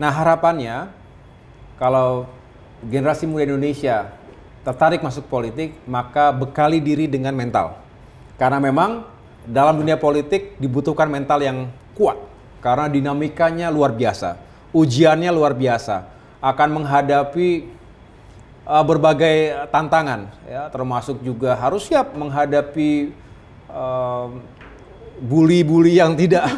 Nah harapannya kalau generasi muda Indonesia tertarik masuk politik, maka bekali diri dengan mental. Karena memang dalam dunia politik dibutuhkan mental yang kuat. Karena dinamikanya luar biasa, ujiannya luar biasa, akan menghadapi uh, berbagai tantangan, ya, termasuk juga harus siap menghadapi uh, bully-bully yang tidak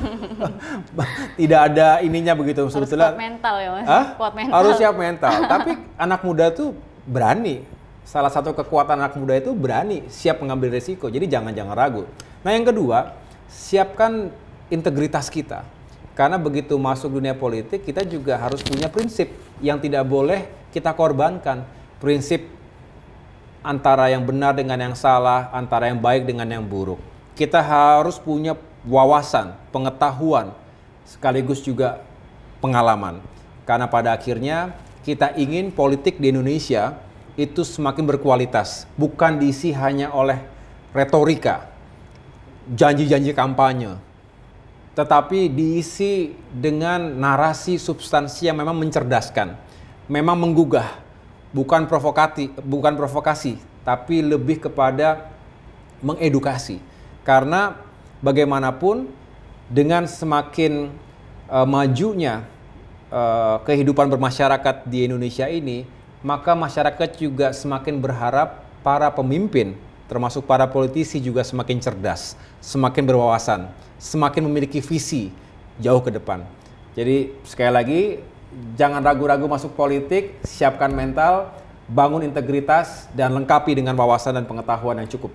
tidak ada ininya begitu harus sebetulnya. Kuat mental ya mas. Hah? Kuat mental. Harus siap mental. Tapi anak muda tuh berani. Salah satu kekuatan anak muda itu berani, siap mengambil resiko. Jadi jangan-jangan ragu. Nah yang kedua, siapkan integritas kita. Karena begitu masuk dunia politik, kita juga harus punya prinsip yang tidak boleh kita korbankan. Prinsip antara yang benar dengan yang salah, antara yang baik dengan yang buruk kita harus punya wawasan, pengetahuan, sekaligus juga pengalaman. Karena pada akhirnya kita ingin politik di Indonesia itu semakin berkualitas, bukan diisi hanya oleh retorika, janji-janji kampanye, tetapi diisi dengan narasi substansi yang memang mencerdaskan, memang menggugah, bukan provokasi, bukan provokasi, tapi lebih kepada mengedukasi. Karena bagaimanapun dengan semakin uh, majunya uh, kehidupan bermasyarakat di Indonesia ini, maka masyarakat juga semakin berharap para pemimpin termasuk para politisi juga semakin cerdas, semakin berwawasan, semakin memiliki visi jauh ke depan. Jadi sekali lagi jangan ragu-ragu masuk politik, siapkan mental, bangun integritas dan lengkapi dengan wawasan dan pengetahuan yang cukup.